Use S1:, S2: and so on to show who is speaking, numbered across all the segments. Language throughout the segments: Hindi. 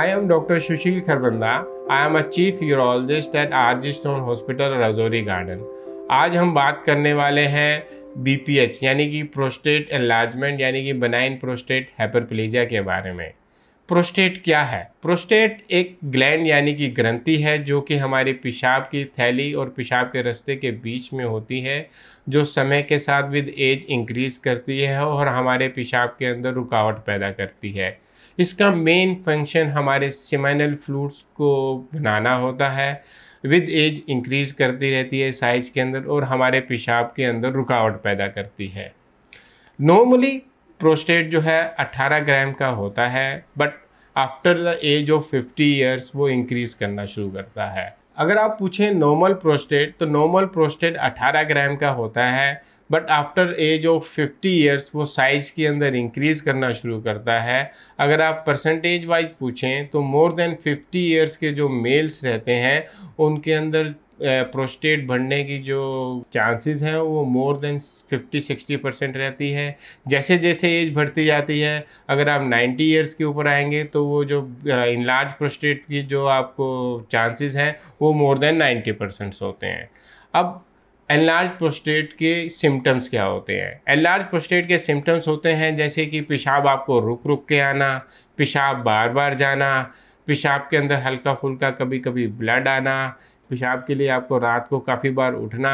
S1: I am Dr. Shushil Kharbanda. I am a chief urologist at RG Stone Hospital, Razouri Garden. आज हम बात करने वाले हैं BPH यानी कि प्रोस्टेट एनलार्जमेंट यानी कि बनाइन प्रोस्टेट हाइपरप्लेजिया के बारे में प्रोस्टेट क्या है प्रोस्टेट एक ग्लैंड यानी कि ग्रंथि है जो कि हमारे पेशाब की थैली और पेशाब के रास्ते के बीच में होती है जो समय के साथ विद एज इंक्रीज करती है और हमारे पेशाब के अंदर रुकावट पैदा करती है इसका मेन फंक्शन हमारे सिमाइनल फ्लूड्स को बनाना होता है विद एज इंक्रीज करती रहती है साइज़ के अंदर और हमारे पेशाब के अंदर रुकावट पैदा करती है नॉर्मली प्रोस्टेट जो है 18 ग्राम का होता है but after the age of 50 years वो इंक्रीज़ करना शुरू करता है अगर आप पूछें नॉर्मल प्रोस्टेट तो नॉर्मल प्रोस्टेट 18 ग्राम का होता है but after age of fifty years वो साइज़ के अंदर इंक्रीज़ करना शुरू करता है अगर आप परसेंटेज वाइज पूछें तो मोर देन फिफ्टी ईयर्स के जो मेल्स रहते हैं उनके अंदर प्रोस्टेट बढ़ने की जो चांसेस हैं वो मोर देन 50-60 परसेंट रहती है जैसे जैसे एज बढ़ती जाती है अगर आप 90 इयर्स के ऊपर आएंगे तो वो जो इनलार्ज प्रोस्टेट की जो आपको चांसेस हैं वो मोर देन 90 परसेंट्स होते हैं अब एनलार्ज प्रोस्टेट के सिम्टम्स क्या होते हैं एनलार्ज प्रोस्टेट के सिम्टम्स होते हैं जैसे कि पेशाब आपको रुक रुक के आना पेशाब बार बार जाना पेशाब के अंदर हल्का फुल्का कभी कभी ब्लड आना पेशाब के लिए आपको रात को काफ़ी बार उठना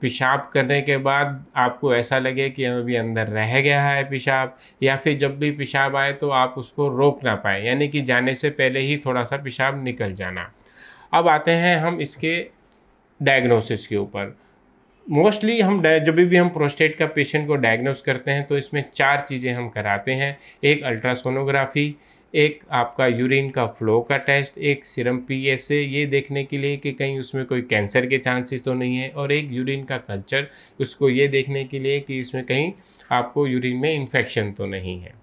S1: पेशाब करने के बाद आपको ऐसा लगे कि अभी अंदर रह गया है पेशाब या फिर जब भी पेशाब आए तो आप उसको रोक ना पाए यानी कि जाने से पहले ही थोड़ा सा पेशाब निकल जाना अब आते हैं हम इसके डायग्नोसिस के ऊपर मोस्टली हम जब भी हम प्रोस्टेट का पेशेंट को डायग्नोस करते हैं तो इसमें चार चीज़ें हम कराते हैं एक अल्ट्रासोनोग्राफी एक आपका यूरिन का फ्लो का टेस्ट एक सिरम पी एस ए ये देखने के लिए कि कहीं उसमें कोई कैंसर के चांसेस तो नहीं है और एक यूरिन का कल्चर उसको ये देखने के लिए कि इसमें कहीं आपको यूरिन में इन्फेक्शन तो नहीं है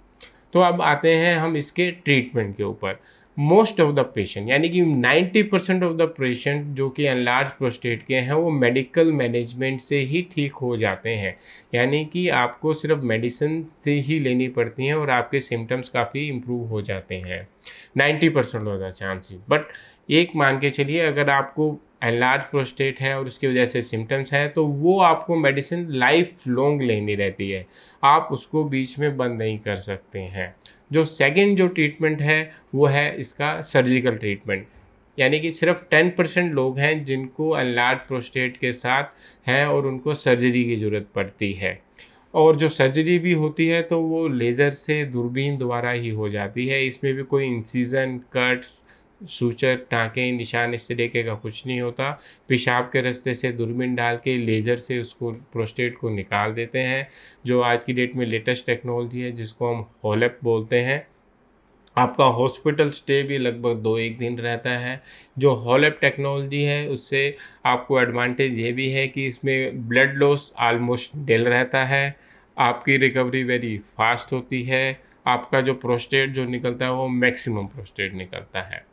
S1: तो अब आते हैं हम इसके ट्रीटमेंट के ऊपर मोस्ट ऑफ द पेशेंट यानी कि 90 परसेंट ऑफ द पेशेंट जो कि अनलार्ज प्रोस्टेट के हैं वो मेडिकल मैनेजमेंट से ही ठीक हो जाते हैं यानी कि आपको सिर्फ मेडिसिन से ही लेनी पड़ती हैं और आपके सिम्टम्स काफ़ी इम्प्रूव हो जाते हैं 90 परसेंट होता चांस बट एक मान के चलिए अगर आपको एनलार्ज प्रोस्टेट है और उसकी वजह से सिम्टम्स हैं तो वो आपको मेडिसिन लाइफ लॉन्ग लेनी रहती है आप उसको बीच में बंद नहीं कर सकते हैं जो सेकेंड जो ट्रीटमेंट है वो है इसका सर्जिकल ट्रीटमेंट यानी कि सिर्फ टेन परसेंट लोग हैं जिनको अनलार्ड प्रोस्टेट के साथ हैं और उनको सर्जरी की ज़रूरत पड़ती है और जो सर्जरी भी होती है तो वो लेज़र से दूरबीन द्वारा ही हो जाती है इसमें भी कोई इंसीजन कट सूचक टाँके निशान इससे का कुछ नहीं होता पेशाब के रास्ते से दूरबीन डाल के लेज़र से उसको प्रोस्टेट को निकाल देते हैं जो आज की डेट में लेटेस्ट टेक्नोलॉजी है जिसको हम होलेप बोलते हैं आपका हॉस्पिटल स्टे भी लगभग दो एक दिन रहता है जो होलेप टेक्नोलॉजी है उससे आपको एडवांटेज ये भी है कि इसमें ब्लड लॉस आलमोस्ट डेल रहता है आपकी रिकवरी वेरी फास्ट होती है आपका जो प्रोस्टेट जो निकलता है वो मैक्सिमम प्रोस्टेट निकलता है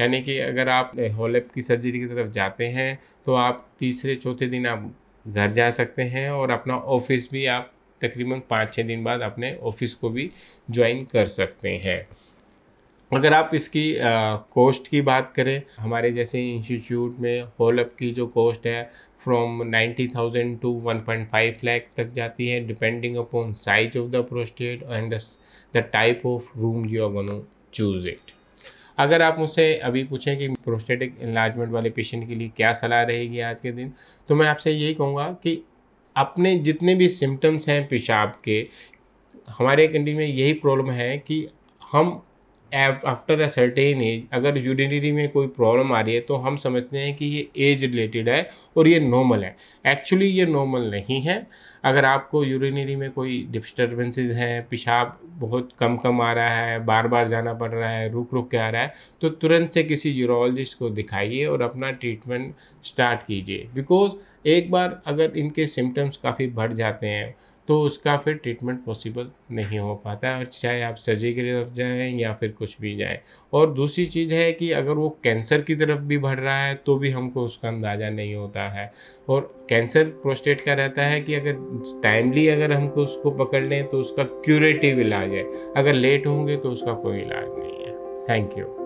S1: यानी कि अगर आप होलेप की सर्जरी की तरफ जाते हैं तो आप तीसरे चौथे दिन आप घर जा सकते हैं और अपना ऑफिस भी आप तकरीबन पाँच छः दिन बाद अपने ऑफिस को भी ज्वाइन कर सकते हैं अगर आप इसकी कॉस्ट की बात करें हमारे जैसे इंस्टीट्यूट में होलअप की जो कॉस्ट है from ninety thousand to one point five lakh तक जाती है depending upon size of the prostate and the type of room you are gonna choose it अगर आप मुझसे अभी पूछें कि प्रोस्टेटिक इलाजमेंट वाले पेशेंट के लिए क्या सलाह रहेगी आज के दिन तो मैं आपसे यही कहूँगा कि अपने जितने भी सिम्टम्स हैं पेशाब के हमारे कंट्री में यही प्रॉब्लम है कि हम आफ्टर अ सर्टेन एज अगर यूरिनरी में कोई प्रॉब्लम आ रही है तो हम समझते हैं कि ये एज रिलेटेड है और ये नॉर्मल है एक्चुअली ये नॉर्मल नहीं है अगर आपको यूरिनरी में कोई डिस्टर्बेंसेज हैं पेशाब बहुत कम कम आ रहा है बार बार जाना पड़ रहा है रुक रुक के आ रहा है तो तुरंत से किसी यूरोलॉजिस्ट को दिखाइए और अपना ट्रीटमेंट स्टार्ट कीजिए बिकॉज एक बार अगर इनके सिम्टम्स काफ़ी बढ़ जाते हैं तो उसका फिर ट्रीटमेंट पॉसिबल नहीं हो पाता है और चाहे आप सर्जरी की तरफ जाएँ या फिर कुछ भी जाएँ और दूसरी चीज़ है कि अगर वो कैंसर की तरफ भी बढ़ रहा है तो भी हमको उसका अंदाज़ा नहीं होता है और कैंसर प्रोस्टेट का रहता है कि अगर टाइमली अगर हमको उसको पकड़ लें तो उसका क्यूरेटिव इलाज है अगर लेट होंगे तो उसका कोई इलाज नहीं है थैंक यू